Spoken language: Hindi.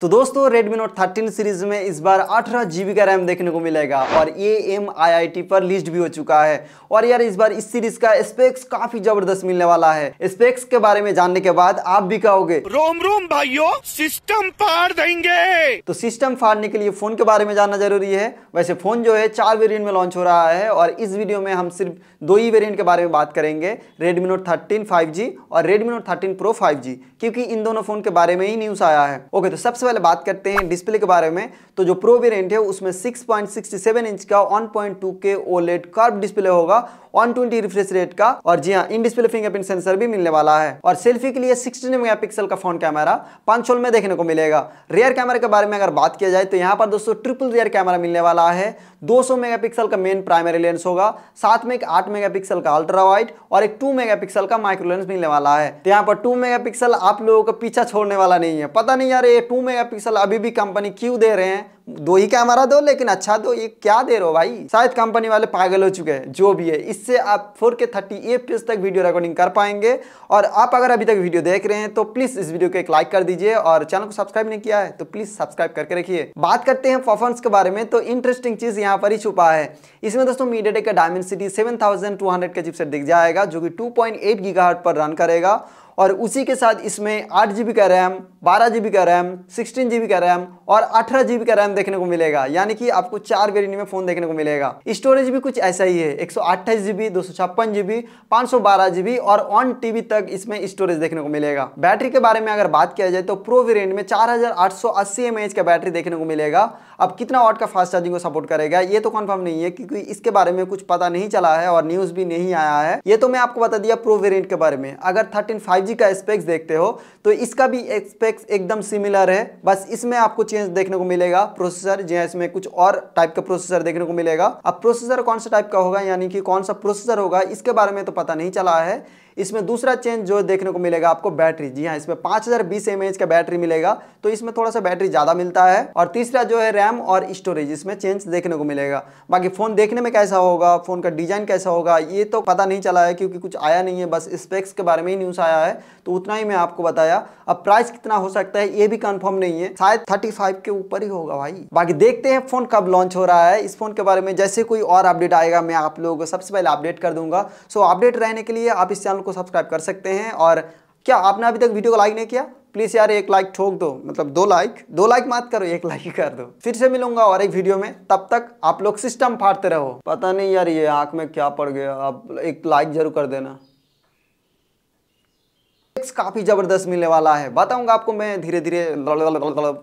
तो दोस्तों Redmi Note 13 सीरीज में इस बार अठारह जीबी का रैम देखने को मिलेगा और ये एम पर लिस्ट भी हो चुका है और यार इस बार इस सीरीज का स्पेक्स काफी जबरदस्त मिलने वाला है स्पेक्स के बारे में जानने के बाद आप भी कहोगे रोम रोम भाइयों सिस्टम फाड़ देंगे तो सिस्टम फाड़ने के लिए फोन के बारे में जानना जरूरी है वैसे फोन जो है चार वेरियंट में लॉन्च हो रहा है और इस वीडियो में हम सिर्फ दो ही वेरियंट के बारे में बात करेंगे रेडमी नोट थर्टीन फाइव और Redmi Note thirteen pro five क्योंकि इन दोनों फोन के बारे में ही न्यूज आया है ओके तो सबसे वाले बात करते हैं डिस्प्ले के बारे में तो जो प्रो वेरिएंट है उसमें 6.67 इंच का 1.2 के ओलेट कर्व डिस्प्ले होगा वन ट्वेंटी रिफ्रेश रेट का और जी हाँ इन डिस्प्ले फिंगरप्रिंट सेंसर भी मिलने वाला है और सेल्फी के लिए सिक्सटीन मेगापिक्सल का फोन कैमरा पांच सोल में देखने को मिलेगा रियर कैमरा के बारे में अगर बात किया जाए तो यहाँ पर दोस्तों ट्रिपल रियर कैमरा मिलने वाला है 200 मेगापिक्सल का मेन प्राइमरी लेंस होगा साथ में एक 8 मेगापिक्सल का अल्ट्रा वाइट और एक 2 मेगापिक्सल का माइक्रोलेंस मिलने वाला है तो यहाँ पर 2 मेगापिक्सल आप लोगों का पीछा छोड़ने वाला नहीं है पता नहीं यार ये 2 मेगापिक्सल अभी भी कंपनी क्यों दे रहे हैं दो ही कैमरा दो लेकिन अच्छा दो ये क्या दे रहे हो भाई शायद कंपनी वाले पागल हो चुके हैं जो भी है इससे आप फोर के थर्टी एफ तक वीडियो रिकॉर्डिंग कर पाएंगे और आप अगर अभी तक वीडियो देख रहे हैं तो प्लीज इस वीडियो को एक लाइक कर दीजिए और चैनल को सब्सक्राइब नहीं किया है तो प्लीज सब्सक्राइब करके रखिए बात करते हैं परफॉर्मेंस के बारे में तो इंटरेस्टिंग चीज यहाँ पर ही छुपा है इसमें दोस्तों मीडियाटेक का Dimensity seven thousand two hundred का चिपसेट दिख जाएगा जो कि टू पॉइंट एट पर रन करेगा और उसी के साथ इसमें आठ जी का रैम बारह जी का रैम सिक्सटीन जी का रैम और अठारह जी का रैम देखने को मिलेगा यानी कि आपको चार वेरियंट में फोन देखने को मिलेगा स्टोरेज भी कुछ ऐसा ही है एक सौ अट्ठाईस जीबी दो सौ छप्पन जीबी पांच सौ बारह जीबी और ऑन टीबी तक इसमें स्टोरेज देखने को मिलेगा बैटरी के बारे में अगर बात किया जाए तो प्रो वेरियंट में चार हजार आठ सौ अस्सी एम एच का बैटरी देखने को मिलेगा अब कितना वाट का फास्ट चार्जिंग को सपोर्ट करेगा ये तो कन्फर्म नहीं है क्योंकि इसके बारे में कुछ पता नहीं चला है और न्यूज भी नहीं आया है ये तो मैं आपको बता दिया प्रो वेरियंट के बारे में अगर थर्टीन फाइव टेक्नोलॉजी का एस्पेक्ट देखते हो तो इसका भी एस्पेक्ट एकदम सिमिलर है बस इसमें आपको चेंज देखने को मिलेगा प्रोसेसर जी इसमें कुछ और टाइप का प्रोसेसर देखने को मिलेगा अब प्रोसेसर कौन सा टाइप का होगा यानी कि कौन सा प्रोसेसर होगा इसके बारे में तो पता नहीं चला है इसमें दूसरा चेंज जो देखने को मिलेगा आपको बैटरी जी हाँ इसमें पांच हजार का बैटरी मिलेगा तो इसमें थोड़ा सा बैटरी ज़्यादा मिलता है और तीसरा जो है रैम और स्टोरेज इसमें चेंज देखने को मिलेगा बाकी फ़ोन देखने में कैसा होगा फ़ोन का डिज़ाइन कैसा होगा ये तो पता नहीं चला है क्योंकि कुछ आया नहीं है बस स्पेक्स के बारे में ही न्यूज़ आया है तो उतना ही मैं आपको बताया अब प्राइस कितना हो सकता है ये भी कंफर्म नहीं है शायद थर्टी के ऊपर ही होगा भाई बाकी देखते हैं फ़ोन कब लॉन्च हो रहा है इस फ़ोन के बारे में जैसे कोई और अपडेट आएगा मैं आप लोगों को सबसे पहले अपडेट कर दूंगा सो अपडेट रहने के लिए आप इस चैनल को को सब्सक्राइब कर सकते हैं और क्या आपने अभी तक वीडियो को लाइक नहीं किया प्लीज़ यार एक लाइक ठोक दो मतलब दो लाइक दो लाइक मत करो एक लाइक कर दो फिर से मिलूंगा और एक वीडियो में तब तक आप लोग सिस्टम फाड़ते रहो पता नहीं यार ये आंख में क्या पड़ गया आप एक लाइक जरूर कर देना काफ़ी ज़बरदस्त मिलने वाला है बताऊंगा आपको मैं धीरे धीरे